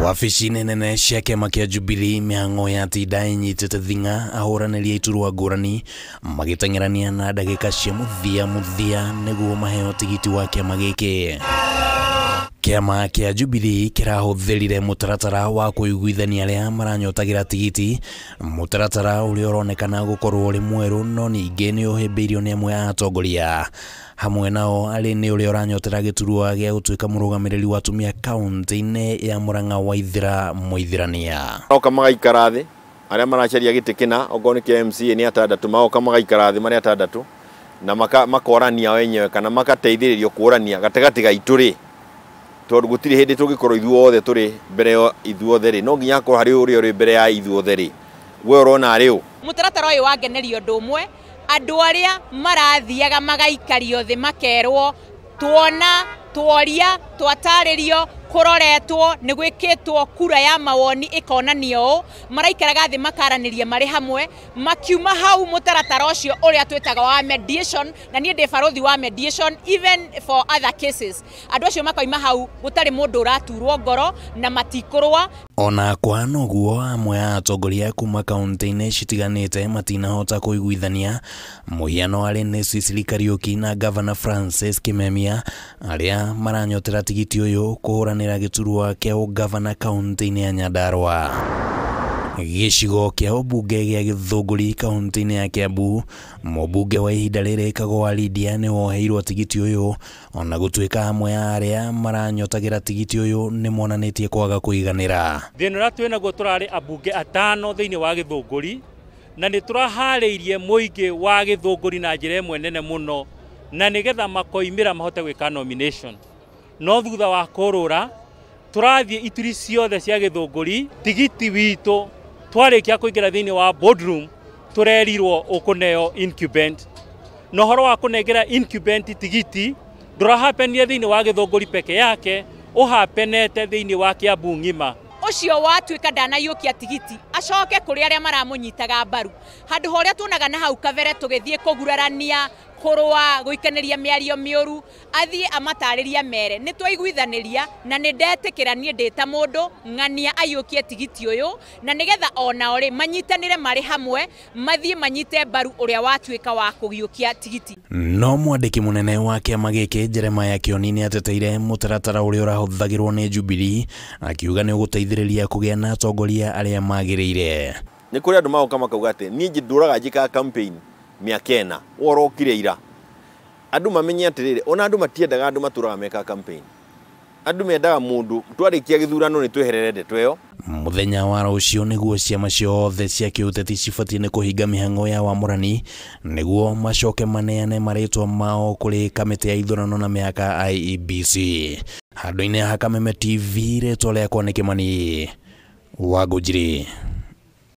wabici nene cia kĩama kĩa Jubilee mĩhang'o ya tinda ĩnyitĩte thing'a ahũranĩri a iturwa ngũrani magĩteng'erania na ndagĩka cia mũthia mũthia nĩguo maheo tigiti wa kĩama gĩkĩ kiama kia Jubilee kirahũthĩrire mutaratara wa kũiguithania arĩa maranyotagira tigiti mutaratara ũrĩa ũronekana gũkorwo ũrĩ mwerũ no ningĩ nĩ ũhĩmbĩirio ni amwe a atongoria hamwe nao arĩ nĩ ũrĩa ũranyotera gĩturwa gĩa gũtuĩka mũrũgamĩrĩri wa atumia kaunti-inĩ ya Murang'a wa ithira mwithirania oka magaikara thĩ arĩa maracaria gĩtĩ kĩna okorwo nĩ kĩa MCA nĩ atandatũ magoka magaikara thĩ marĩ atandatũ na makorania wenyewe kana magateithĩrĩrio kũrania gatagatĩ gaitũ rĩ tondå gå tirä hä ndä tå gä korwo ithuothe tå rä mbere ithuothe rä no nginya akorwo harä å rä a rä mbere ya ithuothe rä we å rona rä å må taratara å yå wangeneria å ndå å mwe andå arä a marathiaga magaikario thä makerwo tuona tworia twatarerio kuroretwo nĩ gwĩkĩtwo kura ya mawoni ikonanio ũũ maraikaraga thi makaraniria mari hamwe makiuma hau mũtaratara ucio ũrĩa twĩtaga wa mediation na nie ndĩ barũthi wa mediation even for other cases andũ acio makoima hau gutari mundu uraturwo ngoro na matikurwa ona kũhana guo amwe a atongoria kuma kaunti-inĩ citiganĩte matinahota kũiguithania mũhiano arĩ nĩ Cecily Kariuki na Governor Francis Kimemia aria maranyotera tigiti uyu kuhuranira giturwa kia ugavana kaunti-ini ya Nyandarua gicigo kia ubunge gia githunguri kaunti-ini ya Kiambu mubunge wa ihinda rĩrĩ Kagwa Lydia nĩ woheirwo tigiti ũyũ ona gũtuĩka amwe ya arĩa maranyotagira tigiti ũyũ nĩ monanĩtie kwaga kũiganĩra thĩna ũrĩa twĩnaguo tũrarĩ abunge atano thĩinĩ wa gĩthũngũri na nĩ tũraharĩirie mũingĩ wa gĩthũngũri na njĩra ĩmwe nene mũno na nigetha makoimira mahote gwika nomination no thutha wa kurura turathie ituri ciothe cia githunguri tigiti witu twarikia kuingira thini wa boardroom turerirwo ukuneo incubant no horo wa kunengera incubant tigiti ndurahapenire thini wa githunguri peke yake uhapenete thini wa kiambu ng'ima ucio watuika ndanaiukia tigiti acoke kuri aria maramunyitaga mbaru handu horia tuonaga na hau kabere tugithie kugurarania kurwa guikaneria miario miuru athie amatariria mere ni twaiguithaniria na ni ndetikira nie ndita mundu ngania ayukie tigiti uyu na nigetha ona ri manyitanire mari hamwe mathie manyite mbaru uria watuika wa kugiukia tigiti no mwandiki munene wa kiama giki Jeremiah Kioni ni ateteire mutaratara uria urahuthagirwo ni Jubilee akiuga ni uguteithiriria kugia na atongoria aria magiriire ni kuri andu magoka makauga ati nie nduraga njikaga campaign miakena ĩna worokire ira andå mamenye atĩrĩrĩ ona andå matiendaga andå matũraga meka campaign andå mendaga mũndũ twarĩkia githurano ni tweherere ndeto ĩyo mũthenya wa rũciũ nĩguo ciama ciothe cia kĩũteti cibatiĩ nĩ kũhinga mihango ya wamũrani nĩguo macoke maneane maritwa mao kuri kamĩtĩ ya ithurano na mĩhaka IEBC handũ-inĩ ha Kameme TV rĩtwa rĩakwa nĩ Kĩmani Wangũnjiri